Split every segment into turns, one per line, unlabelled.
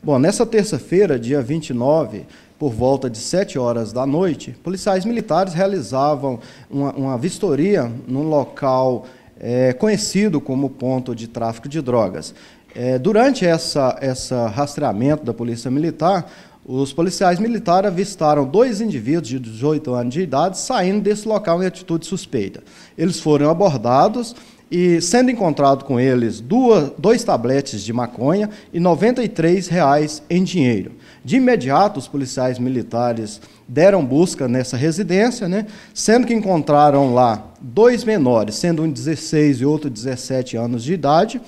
Bom, nessa terça-feira, dia 29, por volta de 7 horas da noite, policiais militares realizavam uma, uma vistoria num local é, conhecido como ponto de tráfico de drogas. É, durante essa, essa rastreamento da Polícia Militar, os policiais militares avistaram dois indivíduos de 18 anos de idade saindo desse local em atitude suspeita. Eles foram abordados e sendo encontrado com eles duas, dois tabletes de maconha e R$ 93,00 em dinheiro. De imediato, os policiais militares deram busca nessa residência, né, sendo que encontraram lá dois menores, sendo um de 16 e outro de 17 anos de idade.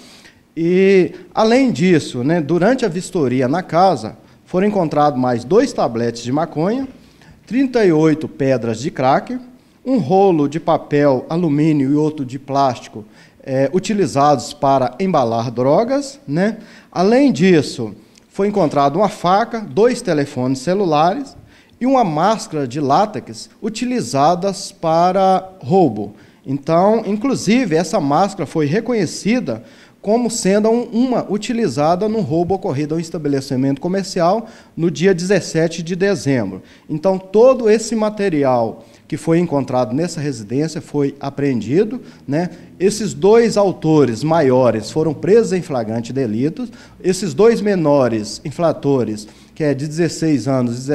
E, além disso, né, durante a vistoria na casa, foram encontrados mais dois tabletes de maconha, 38 pedras de crack, um rolo de papel, alumínio e outro de plástico é, utilizados para embalar drogas. Né? Além disso, foi encontrada uma faca, dois telefones celulares e uma máscara de látex utilizadas para roubo. Então, inclusive, essa máscara foi reconhecida como sendo uma utilizada no roubo ocorrido ao estabelecimento comercial no dia 17 de dezembro. Então, todo esse material que foi encontrado nessa residência foi apreendido. Né? Esses dois autores maiores foram presos em flagrante delito, esses dois menores inflatores, que é de 16 anos eh,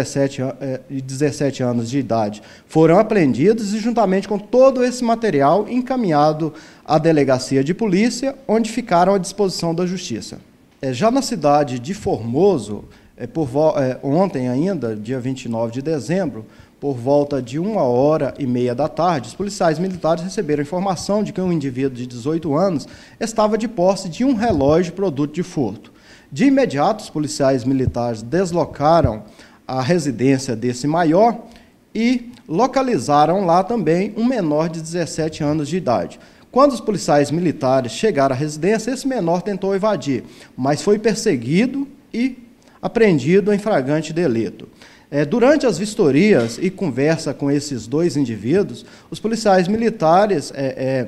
e 17, 17 anos de idade, foram apreendidos e, juntamente com todo esse material, encaminhado à delegacia de polícia, onde ficaram à disposição da justiça. É, já na cidade de Formoso, é, por, é, ontem ainda, dia 29 de dezembro, por volta de uma hora e meia da tarde, os policiais militares receberam informação de que um indivíduo de 18 anos estava de posse de um relógio produto de furto. De imediato, os policiais militares deslocaram a residência desse maior e localizaram lá também um menor de 17 anos de idade. Quando os policiais militares chegaram à residência, esse menor tentou evadir, mas foi perseguido e apreendido em flagrante delito. É, durante as vistorias e conversa com esses dois indivíduos, os policiais militares é, é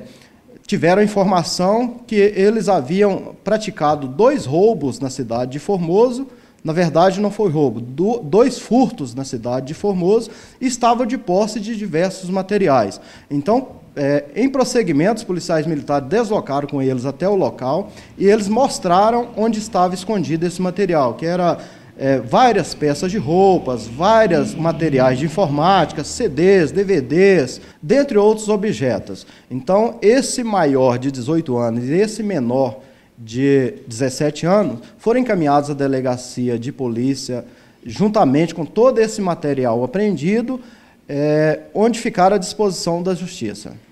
tiveram informação que eles haviam praticado dois roubos na cidade de Formoso. Na verdade, não foi roubo, do, dois furtos na cidade de Formoso e estava de posse de diversos materiais. Então, é, em prosseguimento, os policiais militares deslocaram com eles até o local e eles mostraram onde estava escondido esse material, que era é, várias peças de roupas, vários materiais de informática, CDs, DVDs, dentre outros objetos. Então, esse maior de 18 anos e esse menor de 17 anos foram encaminhados à delegacia de polícia juntamente com todo esse material apreendido, é, onde ficará à disposição da justiça.